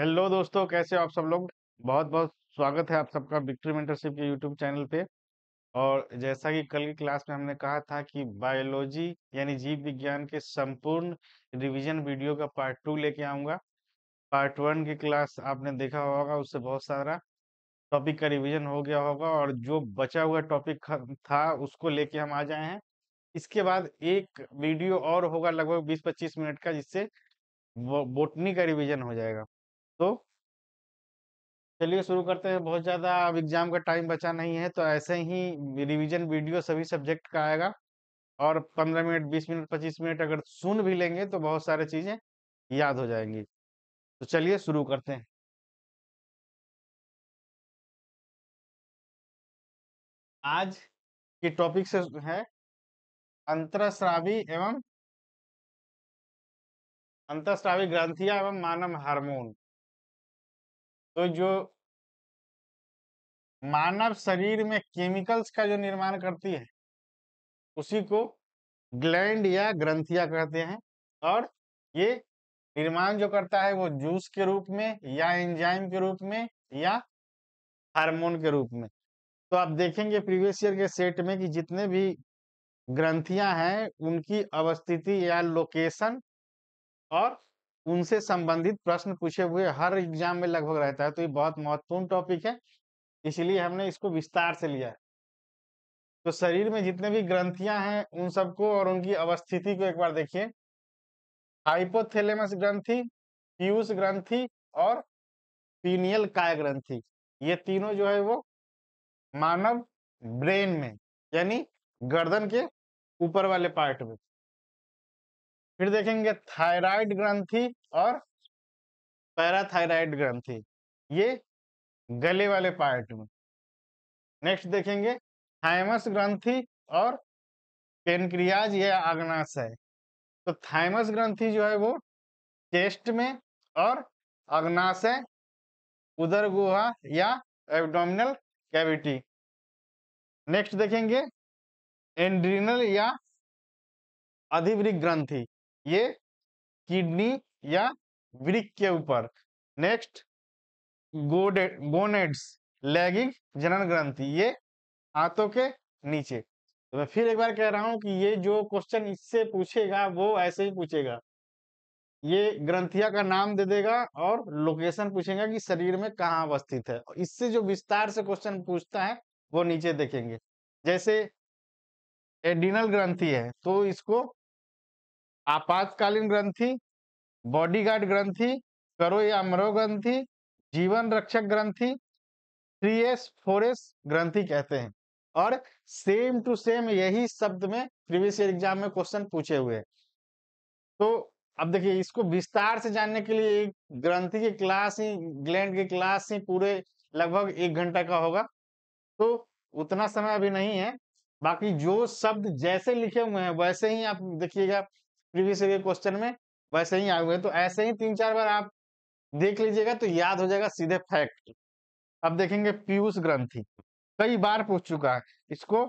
hello दोस्तों कैसे हो आप सब लोग बहुत बहुत स्वागत है आप सबका विक्ट्री मेंटरशिप के यूट्यूब चैनल पे और जैसा कि कल की क्लास में हमने कहा था कि बायोलॉजी यानी जीव विज्ञान के संपूर्ण रिवीजन वीडियो का पार्ट टू लेके आऊँगा पार्ट वन की क्लास आपने देखा होगा उससे बहुत सारा टॉपिक का रिविजन हो गया होगा और जो बचा हुआ टॉपिक था उसको लेके हम आ जाए हैं इसके बाद एक वीडियो और होगा लगभग बीस पच्चीस मिनट का जिससे बोटनी का रिविजन हो जाएगा तो चलिए शुरू करते हैं बहुत ज़्यादा अब एग्ज़ाम का टाइम बचा नहीं है तो ऐसे ही रिवीजन वीडियो सभी सब्जेक्ट का आएगा और पंद्रह मिनट बीस मिनट पच्चीस मिनट अगर सुन भी लेंगे तो बहुत सारे चीज़ें याद हो जाएंगी तो चलिए शुरू करते हैं आज के टॉपिक से है अंतरश्रावी एवं अंतरश्रावी ग्रंथिया एवं मानव हार्मोन तो जो मानव शरीर में केमिकल्स का जो निर्माण करती है उसी को ग्लैंड या ग्रंथिया कहते हैं और ये निर्माण जो करता है वो जूस के रूप में या एंजाइम के रूप में या हार्मोन के रूप में तो आप देखेंगे प्रीवियस ईयर के सेट में कि जितने भी ग्रंथियां हैं उनकी अवस्थिति या लोकेशन और उनसे संबंधित प्रश्न पूछे हुए हर एग्जाम में लगभग रहता है तो ये बहुत महत्वपूर्ण टॉपिक है इसलिए हमने इसको विस्तार से लिया है तो शरीर में जितने भी ग्रंथियां हैं उन सबको और उनकी अवस्थिति को एक बार देखिए हाइपोथेलेमस ग्रंथि पीयूष ग्रंथि और पीनियल काय ग्रंथि ये तीनों जो है वो मानव ब्रेन में यानी गर्दन के ऊपर वाले पार्ट में फिर देखेंगे थायराइड ग्रंथि और पैराथायराइड ग्रंथि ये गले वाले पार्ट में नेक्स्ट देखेंगे थायमस ग्रंथि और पेनक्रियाज या अग्नाशय तो थाइमस ग्रंथि जो है वो चेस्ट में और अग्नाशय उदर गुहा या एब्डोमिनल कैविटी नेक्स्ट देखेंगे एंड्रीनल या अधिवृक ग्रंथि ये किडनी या वृक के ऊपर नेक्स्ट गोडे गोनेड्स लैगिंग जनन ग्रंथि ये हाथों के नीचे तो मैं फिर एक बार कह रहा हूं कि ये जो क्वेश्चन इससे पूछेगा वो ऐसे ही पूछेगा ये ग्रंथिया का नाम दे देगा और लोकेशन पूछेगा कि शरीर में कहाँ अवस्थित है और इससे जो विस्तार से क्वेश्चन पूछता है वो नीचे देखेंगे जैसे एडिनल ग्रंथि है तो इसको आपातकालीन ग्रंथि बॉडीगार्ड ग्रंथि करो या मरो ग्रंथि जीवन रक्षक ग्रंथि थ्री एस फोर एस ग्रंथि कहते हैं और सेम टू सेम यही शब्द में प्रीवियस ईयर एग्जाम में क्वेश्चन पूछे हुए तो अब देखिए इसको विस्तार से जानने के लिए एक ग्रंथि की क्लास ही ग्लैंड की क्लास ही पूरे लगभग एक घंटा का होगा तो उतना समय अभी नहीं है बाकी जो शब्द जैसे लिखे हुए हैं वैसे ही आप देखिएगा प्रीवियस ईयर के क्वेश्चन में वैसे ही आ गए तो ऐसे ही तीन चार बार आप देख लीजिएगा तो याद हो जाएगा सीधे फैक्ट अब देखेंगे पीयूष ग्रंथि कई बार पूछ चुका है इसको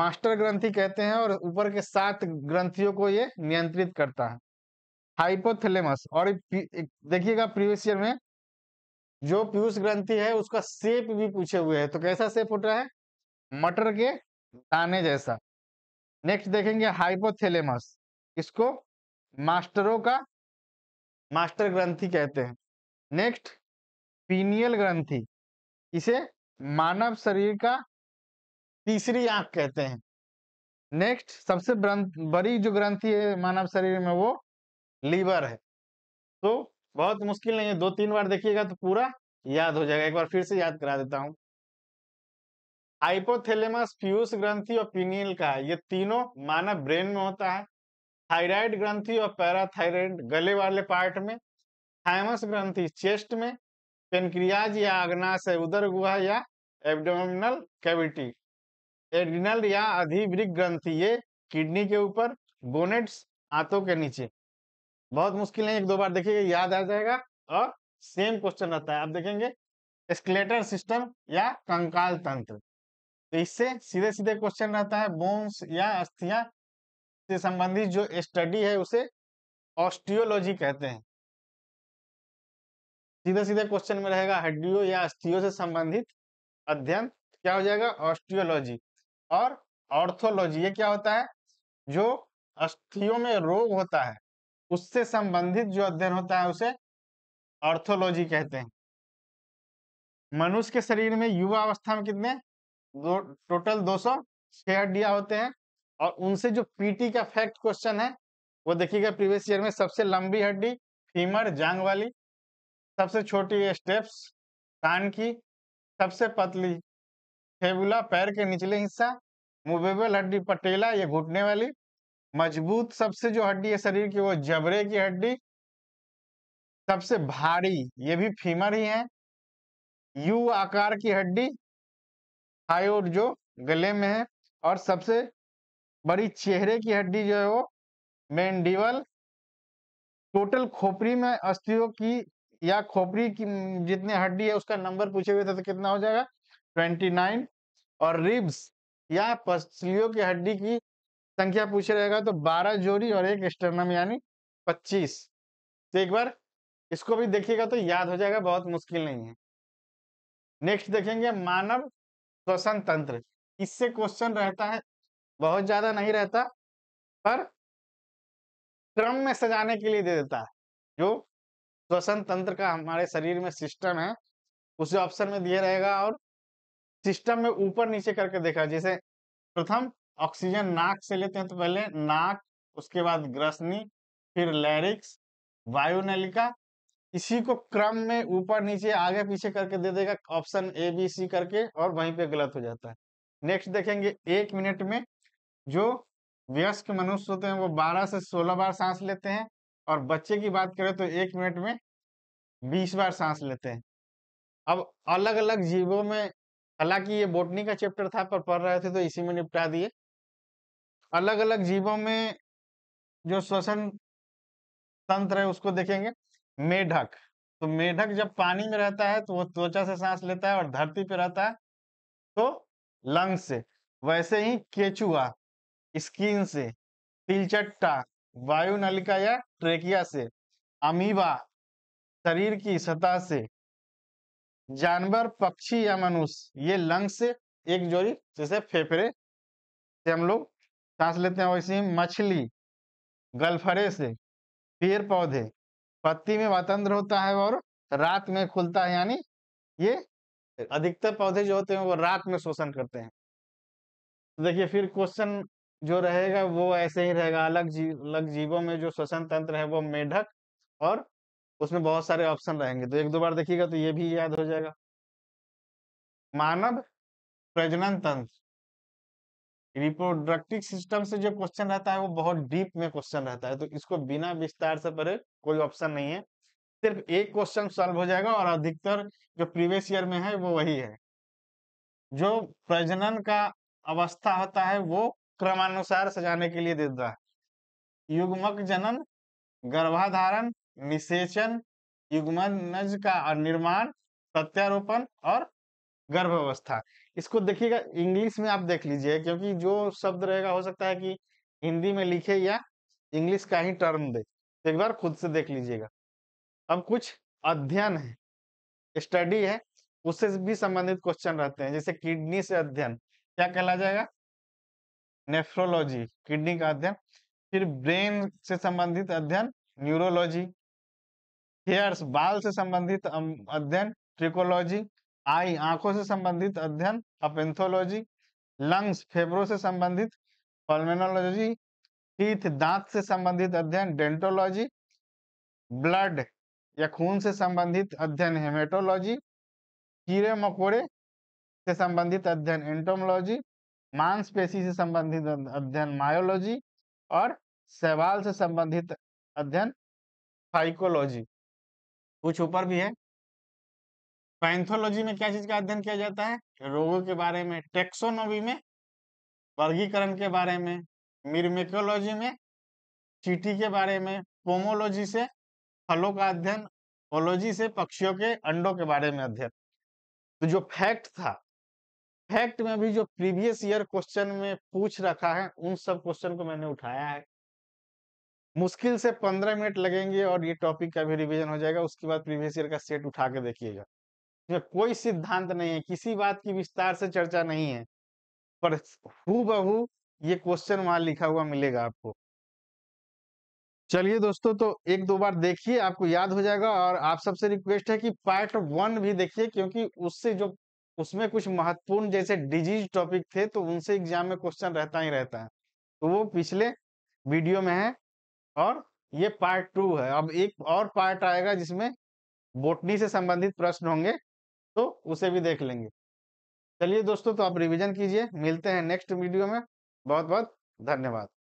मास्टर ग्रंथि कहते हैं और ऊपर के सात ग्रंथियों को ये नियंत्रित करता है हाइपोथेलेमस और देखिएगा प्रीवियस ईयर में जो पीयूष ग्रंथि है उसका सेप भी पूछे हुए है तो कैसा सेप होता है मटर के दाने जैसा नेक्स्ट देखेंगे हाइपोथेलेमस किसको मास्टरों का मास्टर ग्रंथि कहते हैं नेक्स्ट पीनियल ग्रंथि इसे मानव शरीर का तीसरी आंख कहते हैं नेक्स्ट सबसे बड़ी जो ग्रंथि है मानव शरीर में वो लीवर है तो बहुत मुश्किल नहीं है दो तीन बार देखिएगा तो पूरा याद हो जाएगा एक बार फिर से याद करा देता हूं आइपोथेलेमस पीयूष ग्रंथि और पीनियल का ये तीनों मानव ब्रेन में होता है थायराइड ग्रंथि और पैराथायराइड गले वाले पार्ट में थायमस ग्रंथि चेस्ट में पेनक्रियाज या अग्नाश है उदर गुहा या एब्डोमिनल कैविटी एडिनल या अधिवृक ग्रंथि ये किडनी के ऊपर बोनेट्स आंतों के नीचे बहुत मुश्किल है एक दो बार देखिएगा याद आ जाएगा और सेम क्वेश्चन रहता है आप देखेंगे स्केलेटर सिस्टम या कंकाल तंत्र तो इससे सीधे सीधे क्वेश्चन रहता है बोन्स या अस्थियां से संबंधित जो स्टडी है उसे ऑस्टियोलॉजी कहते हैं सीधा सीधा क्वेश्चन में रहेगा हड्डियों या अस्थियों से संबंधित अध्ययन क्या हो जाएगा ऑस्टियोलॉजी और ऑर्थोलॉजी ये क्या होता है जो अस्थियों में रोग होता है उससे संबंधित जो अध्ययन होता है उसे ऑर्थोलॉजी कहते हैं मनुष्य के शरीर में युवा अवस्था में कितने दो टोटल दो सौ छह हड्डियां होते हैं और उनसे जो पीटी का फैक्ट क्वेश्चन है वो देखिएगा प्रीवियस ईयर में सबसे लंबी हड्डी फीमर जांग वाली सबसे छोटी स्टेप्स कान की सबसे पतली फेबुला पैर के निचले हिस्सा मूवेबल हड्डी पटेला ये घुटने वाली मजबूत सबसे जो हड्डी है शरीर की वो जबरे की हड्डी सबसे भारी ये भी फीमर ही है यू आकार की हड्डी और जो गले में है और सबसे बड़ी चेहरे की हड्डी जो है वो मेंडिवल टोटल खोपरी में अस्थियों की या खोपरी की जितने हड्डी है उसका नंबर पूछे हुए थे तो कितना हो जाएगा ट्वेंटी नाइन और रिब्स या पसलियों की हड्डी की संख्या पूछे रहेगा तो बारह जोड़ी और एक स्टर्नम यानी पच्चीस तो एक बार इसको भी देखिएगा तो याद हो जाएगा बहुत मुश्किल नहीं है नेक्स्ट देखेंगे मानव श्वसन तंत्र इससे क्वेश्चन रहता है बहुत ज्यादा नहीं रहता पर क्रम में सजाने के लिए दे देता है जो श्वसन तंत्र का हमारे शरीर में सिस्टम है उसे ऑप्शन में दिया रहेगा और सिस्टम में ऊपर नीचे करके देखा जैसे प्रथम ऑक्सीजन नाक से लेते हैं तो पहले नाक उसके बाद ग्रसनी फिर लैरिक्स वायुनलिका इसी को क्रम में ऊपर नीचे आगे पीछे करके दे देगा ऑप्शन ए बी सी करके और वहीं पे गलत हो जाता है नेक्स्ट देखेंगे एक मिनट में जो व्यस्क मनुष्य होते हैं वो 12 से 16 बार सांस लेते हैं और बच्चे की बात करें तो एक मिनट में 20 बार सांस लेते हैं अब अलग अलग जीवों में हालांकि ये बोटनी का चैप्टर था पर पढ़ रहे थे तो इसी में निपटा दिए अलग अलग जीवों में जो श्वसन तंत्र है उसको देखेंगे मेढक तो मेढक जब पानी में रहता है तो वो त्वचा से सांस लेता है और धरती पर रहता है तो लंग से वैसे ही केचुआ स्किन से तिलचट्टा वायु नलिका या ट्रेकिया से अमीबा शरीर की सतह से जानवर पक्षी या मनुष्य ये लंग से एक जोड़ी जैसे फेफड़े से हम लोग सांस लेते हैं वैसे मछली गलफड़े से पेड़ पौधे पत्ती में वातंत्र होता है और रात में खुलता है यानी ये अधिकतर पौधे जो होते हैं वो रात में शोषण करते हैं तो देखिए फिर क्वेश्चन जो रहेगा वो ऐसे ही रहेगा अलग जीव अलग जीवों में जो श्वसन तंत्र है वो मेढक और उसमें बहुत सारे ऑप्शन रहेंगे तो एक दो बार देखिएगा तो ये भी याद हो जाएगा मानव प्रजनन तंत्र रिप्रोडक्टिव सिस्टम से जो क्वेश्चन रहता है वो बहुत डीप में क्वेश्चन रहता है तो इसको बिना विस्तार से परे कोई ऑप्शन नहीं है सिर्फ एक क्वेश्चन सॉल्व हो जाएगा और अधिकतर जो प्रीवियस ईयर में है वो वही है जो प्रजनन का अवस्था होता है वो क्रमानुसार सजाने के लिए देता है युग्मक जनन गर्भाधारण निषेचन युग्मनज का निर्माण प्रत्यारोपण और गर्भावस्था इसको देखिएगा इंग्लिश में आप देख लीजिए क्योंकि जो शब्द रहेगा हो सकता है कि हिंदी में लिखे या इंग्लिश का ही टर्म दे तो एक बार खुद से देख लीजिएगा अब कुछ अध्ययन है स्टडी है उससे भी संबंधित क्वेश्चन रहते हैं जैसे किडनी से अध्ययन क्या कहला जाएगा नेफ्रोलॉजी किडनी का अध्ययन फिर ब्रेन से संबंधित अध्ययन न्यूरोलॉजी हेयर्स बाल से संबंधित अध्ययन ट्रिकोलॉजी आई आंखों से संबंधित अध्ययन अपेंथोलॉजी लंग्स फेफड़ों से संबंधित पल्मेनोलॉजी टीथ दांत से संबंधित अध्ययन डेंटोलॉजी ब्लड या खून से संबंधित अध्ययन हेमेटोलॉजी कीड़े मकोड़े से संबंधित अध्ययन एंटोमोलॉजी मांसपेशी से संबंधित अध्ययन मायोलॉजी और सवाल से संबंधित अध्ययन फाइकोलॉजी कुछ ऊपर भी है पैंथोलॉजी में क्या चीज का अध्ययन किया जाता है रोगों के बारे में टेक्सोनोमी में वर्गीकरण के बारे में मिर्मेकोलॉजी में चीटी के बारे में पोमोलॉजी से फलों का अध्ययन ओलॉजी से पक्षियों के अंडों के बारे में अध्ययन तो जो फैक्ट था फैक्ट में भी जो प्रीवियस ईयर क्वेश्चन में पूछ रखा है उन सब क्वेश्चन को मैंने उठाया है मुश्किल से पंद्रह मिनट लगेंगे और ये टॉपिक का भी रिवीजन हो जाएगा उसके बाद प्रीवियस ईयर का सेट उठा के देखिएगा इसमें कोई सिद्धांत नहीं है किसी बात की विस्तार से चर्चा नहीं है पर हु बहु ये क्वेश्चन वहां लिखा हुआ मिलेगा आपको चलिए दोस्तों तो एक दो बार देखिए आपको याद हो जाएगा और आप सबसे रिक्वेस्ट है कि पार्ट वन भी देखिए क्योंकि उससे जो उसमें कुछ महत्वपूर्ण जैसे डिजीज टॉपिक थे तो उनसे एग्जाम में क्वेश्चन रहता ही रहता है तो वो पिछले वीडियो में है और ये पार्ट टू है अब एक और पार्ट आएगा जिसमें बोटनी से संबंधित प्रश्न होंगे तो उसे भी देख लेंगे चलिए दोस्तों तो आप रिवीजन कीजिए मिलते हैं नेक्स्ट वीडियो में बहुत बहुत धन्यवाद